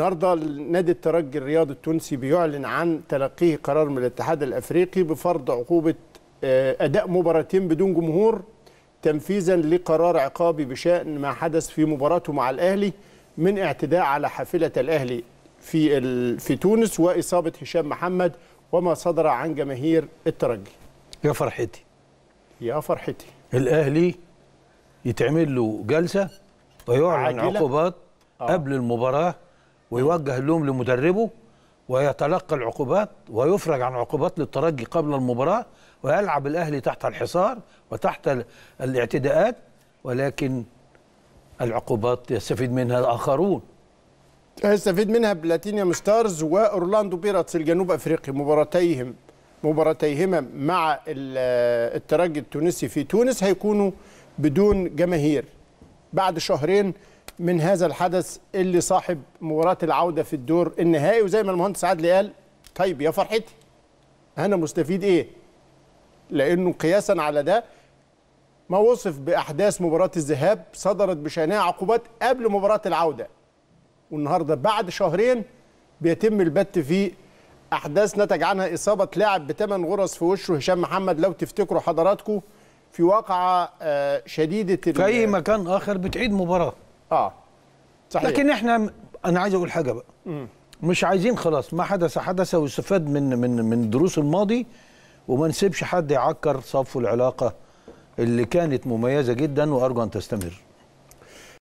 النهارده نادي الترجي الرياضي التونسي بيعلن عن تلقيه قرار من الاتحاد الافريقي بفرض عقوبه آه، اداء مباراتين بدون جمهور تنفيذا لقرار عقابي بشان ما حدث في مباراته مع الاهلي من اعتداء على حافله الاهلي في في تونس واصابه هشام محمد وما صدر عن جماهير الترجي. يا فرحتي. يا فرحتي. الاهلي يتعمل له جلسه ويعلن عقوبات آه. قبل المباراه ويوجه اللوم لمدربه ويتلقى العقوبات ويفرج عن عقوبات للترجي قبل المباراة ويلعب الأهلي تحت الحصار وتحت الاعتداءات ولكن العقوبات يستفيد منها الاخرون هيستفيد منها بلاتينيا مستارز وأورلاندو بيرتس الجنوب أفريقي مباراتيهم مباراتيهما مع الترجي التونسي في تونس هيكونوا بدون جماهير بعد شهرين من هذا الحدث اللي صاحب مباراه العوده في الدور النهائي وزي ما المهندس عادل قال طيب يا فرحتي انا مستفيد ايه لانه قياسا على ده ما وصف باحداث مباراه الذهاب صدرت بشانها عقوبات قبل مباراه العوده والنهارده بعد شهرين بيتم البت في احداث نتج عنها اصابه لاعب بثمان غرز في وشه هشام محمد لو تفتكروا حضراتكم في واقعه آه، شديده في اي مكان اخر بتعيد مباراه اه صحيح لكن احنا انا عايز اقول حاجه بقى مم. مش عايزين خلاص ما حدث حدث واستفاد من من من دروس الماضي وما نسيبش حد يعكر صفو العلاقه اللي كانت مميزه جدا وارجو ان تستمر